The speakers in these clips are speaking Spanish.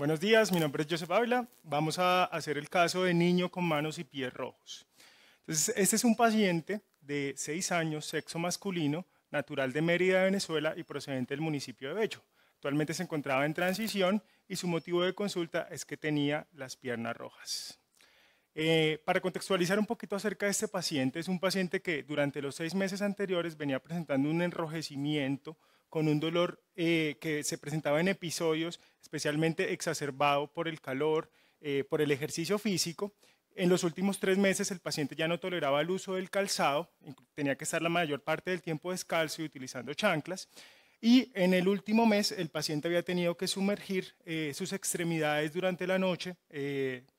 Buenos días, mi nombre es Joseph Ávila. Vamos a hacer el caso de niño con manos y pies rojos. Entonces, este es un paciente de 6 años, sexo masculino, natural de Mérida, Venezuela y procedente del municipio de Bello. Actualmente se encontraba en transición y su motivo de consulta es que tenía las piernas rojas. Eh, para contextualizar un poquito acerca de este paciente, es un paciente que durante los seis meses anteriores venía presentando un enrojecimiento con un dolor eh, que se presentaba en episodios, especialmente exacerbado por el calor, eh, por el ejercicio físico. En los últimos tres meses el paciente ya no toleraba el uso del calzado, tenía que estar la mayor parte del tiempo descalzo y utilizando chanclas. Y en el último mes el paciente había tenido que sumergir eh, sus extremidades durante la noche,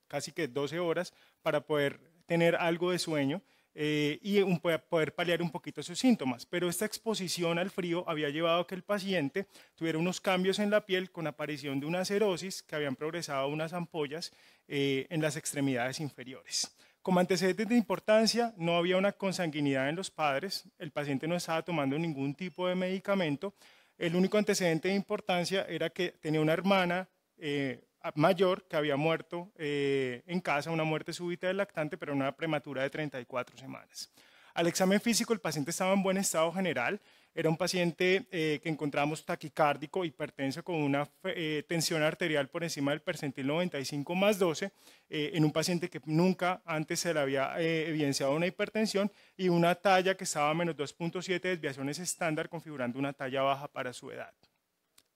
casi que 12 horas, para poder tener algo de sueño. Eh, y un, poder paliar un poquito sus síntomas. Pero esta exposición al frío había llevado a que el paciente tuviera unos cambios en la piel con aparición de una cerosis que habían progresado unas ampollas eh, en las extremidades inferiores. Como antecedentes de importancia, no había una consanguinidad en los padres, el paciente no estaba tomando ningún tipo de medicamento, el único antecedente de importancia era que tenía una hermana eh, mayor que había muerto eh, en casa, una muerte súbita del lactante, pero una prematura de 34 semanas. Al examen físico el paciente estaba en buen estado general, era un paciente eh, que encontramos taquicárdico, hipertenso, con una eh, tensión arterial por encima del percentil 95 más 12, en un paciente que nunca antes se le había evidenciado una hipertensión y una talla que estaba a menos 2.7 desviaciones estándar, configurando una talla baja para su edad.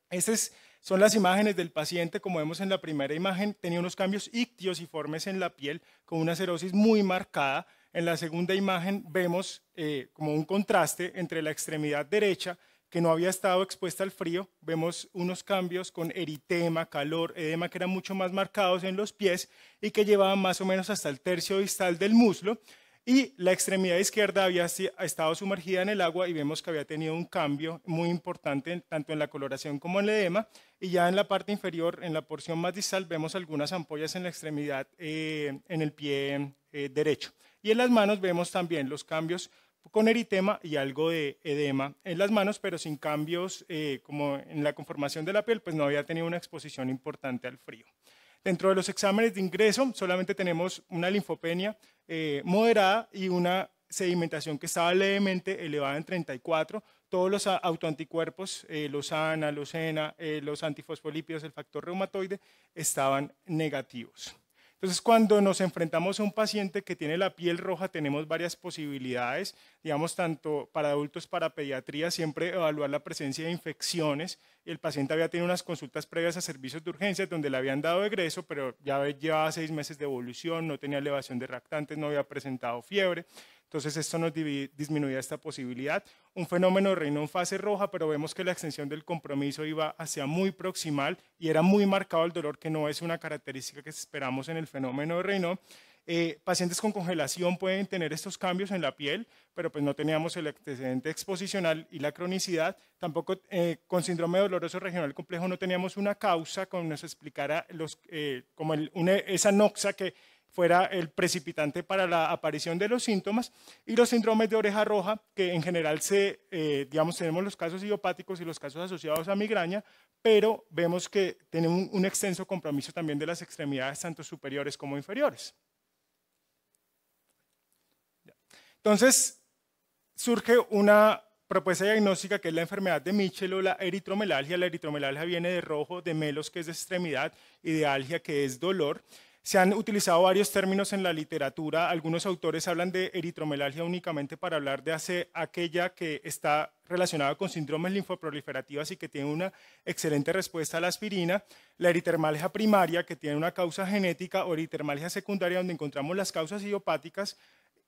Este es son las imágenes del paciente, como vemos en la primera imagen, tenía unos cambios ictiosiformes en la piel, con una cerosis muy marcada. En la segunda imagen vemos eh, como un contraste entre la extremidad derecha, que no había estado expuesta al frío, vemos unos cambios con eritema, calor, edema que eran mucho más marcados en los pies y que llevaban más o menos hasta el tercio distal del muslo, y la extremidad izquierda había estado sumergida en el agua y vemos que había tenido un cambio muy importante tanto en la coloración como en el edema y ya en la parte inferior, en la porción más distal, vemos algunas ampollas en la extremidad eh, en el pie eh, derecho. Y en las manos vemos también los cambios con eritema y algo de edema en las manos, pero sin cambios eh, como en la conformación de la piel, pues no había tenido una exposición importante al frío. Dentro de los exámenes de ingreso solamente tenemos una linfopenia eh, moderada y una sedimentación que estaba levemente elevada en 34. Todos los autoanticuerpos, eh, los ANA, los ENA, eh, los antifosfolípidos, el factor reumatoide, estaban negativos. Entonces, cuando nos enfrentamos a un paciente que tiene la piel roja, tenemos varias posibilidades, digamos, tanto para adultos, para pediatría, siempre evaluar la presencia de infecciones. El paciente había tenido unas consultas previas a servicios de urgencias donde le habían dado egreso, pero ya llevaba seis meses de evolución, no tenía elevación de reactantes, no había presentado fiebre. Entonces esto nos disminuía esta posibilidad. Un fenómeno reino en fase roja, pero vemos que la extensión del compromiso iba hacia muy proximal y era muy marcado el dolor, que no es una característica que esperamos en el fenómeno de Reino. Eh, pacientes con congelación pueden tener estos cambios en la piel, pero pues no teníamos el antecedente exposicional y la cronicidad. Tampoco eh, con síndrome doloroso regional complejo no teníamos una causa que nos explicara eh, como esa noxa que fuera el precipitante para la aparición de los síntomas y los síndromes de oreja roja, que en general se, eh, digamos, tenemos los casos idiopáticos y los casos asociados a migraña, pero vemos que tienen un, un extenso compromiso también de las extremidades, tanto superiores como inferiores. Entonces, surge una propuesta diagnóstica que es la enfermedad de Mitchell o la eritromelalgia. La eritromelalgia viene de rojo, de melos, que es de extremidad, y de algia, que es dolor. Se han utilizado varios términos en la literatura. Algunos autores hablan de eritromelalgia únicamente para hablar de aquella que está relacionada con síndromes linfoproliferativos y que tiene una excelente respuesta a la aspirina. La eritromelalgia primaria, que tiene una causa genética, o eritromelalgia secundaria, donde encontramos las causas idiopáticas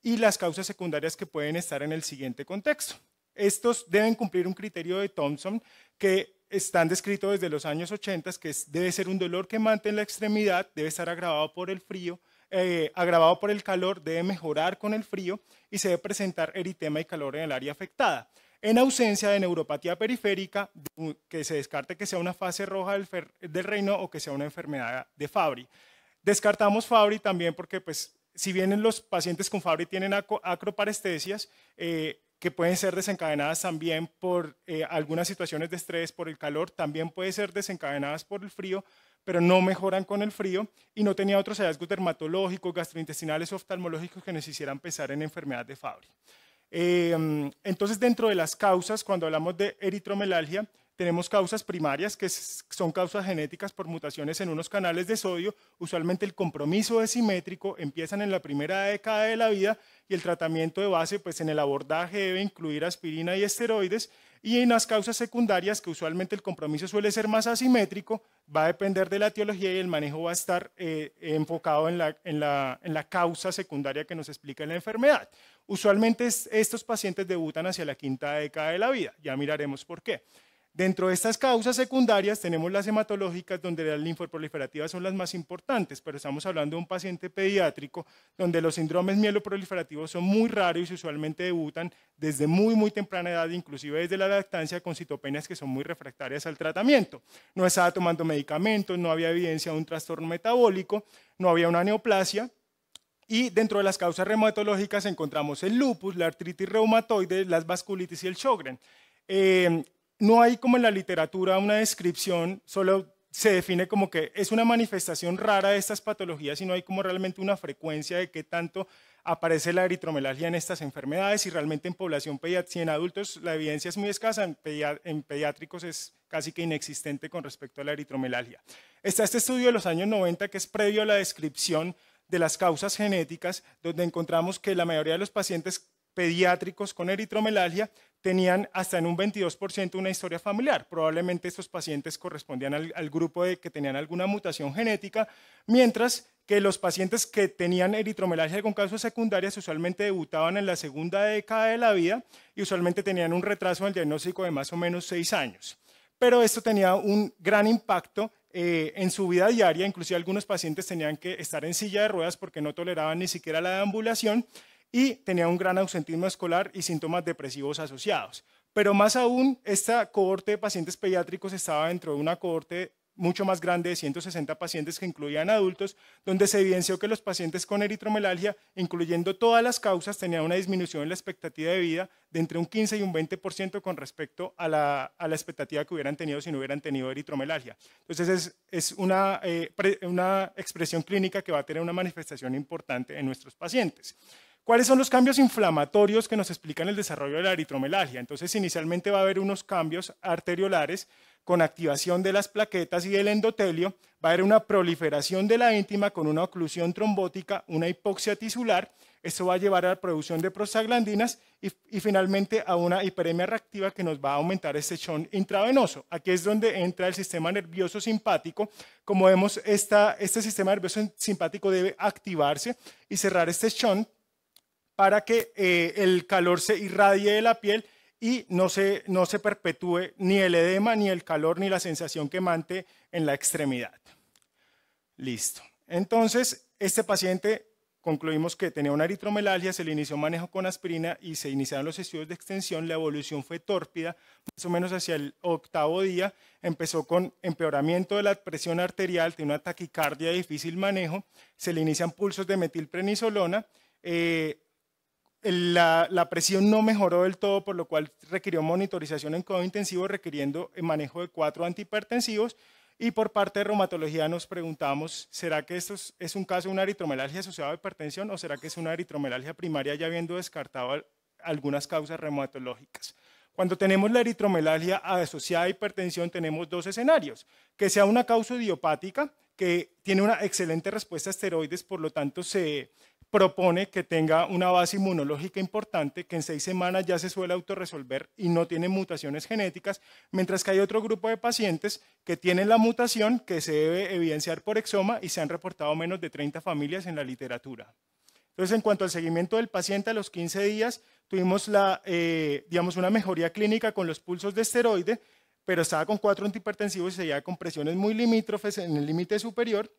y las causas secundarias que pueden estar en el siguiente contexto. Estos deben cumplir un criterio de Thompson que están descritos desde los años 80, que debe ser un dolor quemante en la extremidad, debe estar agravado por el frío, eh, agravado por el calor, debe mejorar con el frío y se debe presentar eritema y calor en el área afectada. En ausencia de neuropatía periférica, que se descarte que sea una fase roja del, reino o que sea una enfermedad de Fabry. Descartamos Fabry también porque, pues, si bien los pacientes con Fabry tienen acroparestesias, eh, que pueden ser desencadenadas también por eh, algunas situaciones de estrés, por el calor, también pueden ser desencadenadas por el frío, pero no mejoran con el frío y no tenía otros hallazgos dermatológicos, gastrointestinales o oftalmológicos que nos hicieran pensar en enfermedad de Fabry. Eh, mm, entonces, dentro de las causas, cuando hablamos de eritromelalgia, tenemos causas primarias, que son causas genéticas por mutaciones en unos canales de sodio. Usualmente el compromiso es simétrico, empiezan en la primera década de la vida y el tratamiento de base, pues en el abordaje debe incluir aspirina y esteroides. Y en las causas secundarias, que usualmente el compromiso suele ser más asimétrico, va a depender de la etiología y el manejo va a estar eh, enfocado en la, en, la, en la causa secundaria que nos explica la enfermedad. Usualmente estos pacientes debutan hacia la quinta década de la vida, ya miraremos por qué. Dentro de estas causas secundarias tenemos las hematológicas, donde las linfoproliferativas son las más importantes, pero estamos hablando de un paciente pediátrico donde los síndromes mieloproliferativos son muy raros y usualmente debutan desde muy, muy temprana edad, inclusive desde la lactancia, con citopenias que son muy refractarias al tratamiento. No estaba tomando medicamentos, no había evidencia de un trastorno metabólico, no había una neoplasia, y dentro de las causas reumatológicas encontramos el lupus, la artritis reumatoide, las vasculitis y el Sjögren. Eh, no hay como en la literatura una descripción, solo se define como que es una manifestación rara de estas patologías y no hay como realmente una frecuencia de qué tanto aparece la eritromelalgia en estas enfermedades y realmente en población pediátrica, si en adultos la evidencia es muy escasa, en, pediátricos es casi que inexistente con respecto a la eritromelalgia. Está este estudio de los años 90 que es previo a la descripción de las causas genéticas, donde encontramos que la mayoría de los pacientes pediátricos con eritromelalgia tenían hasta en un 22% una historia familiar. Probablemente estos pacientes correspondían al, grupo de que tenían alguna mutación genética, mientras que los pacientes que tenían eritromelalgia con causas secundarias usualmente debutaban en la segunda década de la vida y usualmente tenían un retraso en el diagnóstico de más o menos seis años. Pero esto tenía un gran impacto eh, en su vida diaria, inclusive algunos pacientes tenían que estar en silla de ruedas porque no toleraban ni siquiera la deambulación y tenía un gran ausentismo escolar y síntomas depresivos asociados. Pero más aún, esta cohorte de pacientes pediátricos estaba dentro de una cohorte mucho más grande de 160 pacientes que incluían adultos, donde se evidenció que los pacientes con eritromelalgia, incluyendo todas las causas, tenían una disminución en la expectativa de vida de entre un 15 y un 20% con respecto a la, expectativa que hubieran tenido si no hubieran tenido eritromelalgia. Entonces es, una, eh, una expresión clínica que va a tener una manifestación importante en nuestros pacientes. ¿Cuáles son los cambios inflamatorios que nos explican el desarrollo de la eritromelagia? Entonces, inicialmente va a haber unos cambios arteriolares con activación de las plaquetas y del endotelio, va a haber una proliferación de la íntima con una oclusión trombótica, una hipoxia tisular, eso va a llevar a la producción de prostaglandinas y, finalmente a una hiperemia reactiva que nos va a aumentar este chon intravenoso. Aquí es donde entra el sistema nervioso simpático. Como vemos, este sistema nervioso simpático debe activarse y cerrar este chon para que eh, el calor se irradie de la piel y no se, no se perpetúe ni el edema, ni el calor, ni la sensación quemante en la extremidad. Listo. Entonces, este paciente concluimos que tenía una eritromelalgia, se le inició manejo con aspirina y se iniciaron los estudios de extensión. La evolución fue tórpida, más o menos hacia el octavo día. Empezó con empeoramiento de la presión arterial, tiene una taquicardia de difícil manejo. Se le inician pulsos de metilprenisolona. Eh, la, presión no mejoró del todo, por lo cual requirió monitorización en codo intensivo, requiriendo el manejo de cuatro antihipertensivos. Y por parte de reumatología nos preguntamos, ¿será que esto es, un caso de una eritromelalgia asociada a hipertensión o será que es una eritromelalgia primaria ya habiendo descartado algunas causas reumatológicas? Cuando tenemos la eritromelalgia asociada a hipertensión, tenemos dos escenarios. Que sea una causa idiopática, que tiene una excelente respuesta a esteroides, por lo tanto se, propone que tenga una base inmunológica importante que en seis semanas ya se suele autorresolver y no tiene mutaciones genéticas, mientras que hay otro grupo de pacientes que tienen la mutación que se debe evidenciar por exoma y se han reportado menos de 30 familias en la literatura. Entonces, en cuanto al seguimiento del paciente a los 15 días, tuvimos eh, digamos, una mejoría clínica con los pulsos de esteroide, pero estaba con cuatro antihipertensivos y seguía con presiones muy limítrofes en el límite superior,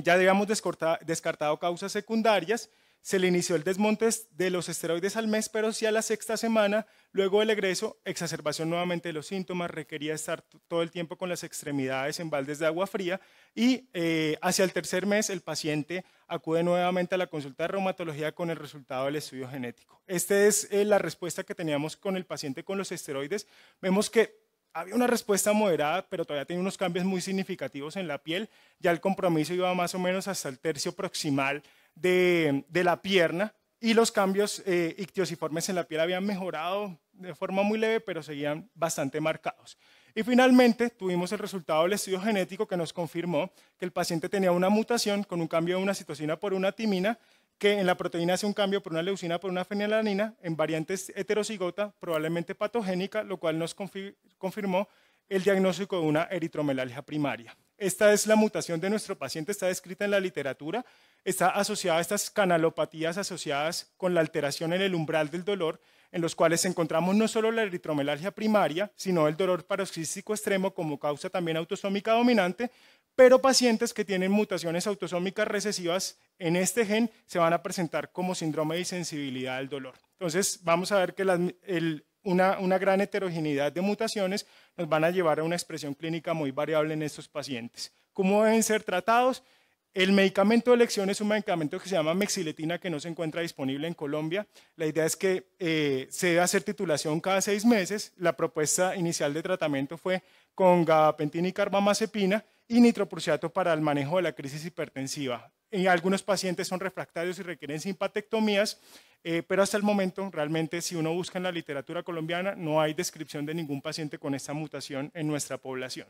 ya habíamos descartado causas secundarias, se le inició el desmonte de los esteroides al mes, pero sí a la sexta semana, luego del egreso, exacerbación nuevamente de los síntomas, requería estar todo el tiempo con las extremidades en baldes de agua fría y eh, hacia el tercer mes el paciente acude nuevamente a la consulta de reumatología con el resultado del estudio genético. Esta es eh, la respuesta que teníamos con el paciente con los esteroides. Vemos que había una respuesta moderada, pero todavía tenía unos cambios muy significativos en la piel. Ya el compromiso iba más o menos hasta el tercio proximal de, la pierna y los cambios eh, ictiosiformes en la piel habían mejorado de forma muy leve, pero seguían bastante marcados. Y finalmente tuvimos el resultado del estudio genético que nos confirmó que el paciente tenía una mutación con un cambio de una citocina por una timina que en la proteína hace un cambio por una leucina por una fenilalanina en variantes heterocigota, probablemente patogénica, lo cual nos confirmó el diagnóstico de una eritromelalgia primaria. Esta es la mutación de nuestro paciente, está descrita en la literatura, está asociada a estas canalopatías asociadas con la alteración en el umbral del dolor, en los cuales encontramos no solo la eritromelalgia primaria, sino el dolor paroxístico extremo como causa también autosómica dominante, pero pacientes que tienen mutaciones autosómicas recesivas en este gen se van a presentar como síndrome de sensibilidad al dolor. Entonces, vamos a ver que una, gran heterogeneidad de mutaciones nos van a llevar a una expresión clínica muy variable en estos pacientes. ¿Cómo deben ser tratados? El medicamento de elección es un medicamento que se llama mexiletina que no se encuentra disponible en Colombia. La idea es que eh, se debe hacer titulación cada seis meses. La propuesta inicial de tratamiento fue con gabapentina y carbamazepina y nitroprusiato para el manejo de la crisis hipertensiva algunos pacientes son refractarios y requieren simpatectomías, eh, pero hasta el momento realmente si uno busca en la literatura colombiana no hay descripción de ningún paciente con esta mutación en nuestra población.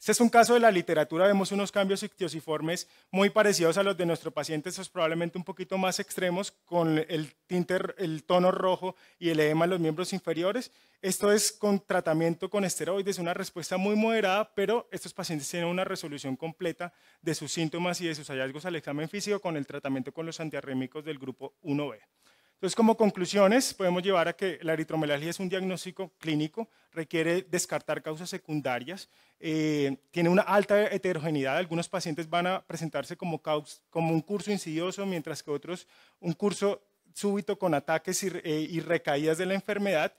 Este es un caso de la literatura, vemos unos cambios ictiosiformes muy parecidos a los de nuestro paciente, esos probablemente un poquito más extremos, con el tinter, el tono rojo y el edema en los miembros inferiores. Esto es con tratamiento con esteroides, una respuesta muy moderada, pero estos pacientes tienen una resolución completa de sus síntomas y de sus hallazgos al examen físico con el tratamiento con los antiarrémicos del grupo 1B. Entonces, como conclusiones, podemos llevar a que la eritromelagia es un diagnóstico clínico, requiere descartar causas secundarias, eh, tiene una alta heterogeneidad, algunos pacientes van a presentarse como, un curso insidioso, mientras que otros un curso súbito con ataques y, eh, recaídas de la enfermedad.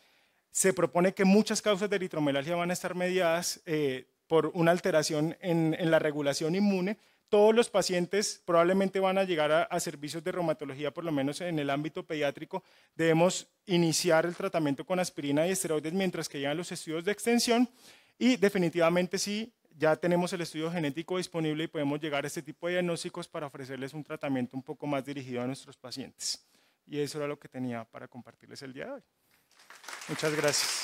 Se propone que muchas causas de eritromelagia van a estar mediadas eh, por una alteración en la regulación inmune, todos los pacientes probablemente van a llegar a, servicios de reumatología, por lo menos en el ámbito pediátrico, debemos iniciar el tratamiento con aspirina y esteroides mientras que llegan los estudios de extensión y definitivamente sí, ya tenemos el estudio genético disponible y podemos llegar a este tipo de diagnósticos para ofrecerles un tratamiento un poco más dirigido a nuestros pacientes. Y eso era lo que tenía para compartirles el día de hoy. Muchas gracias.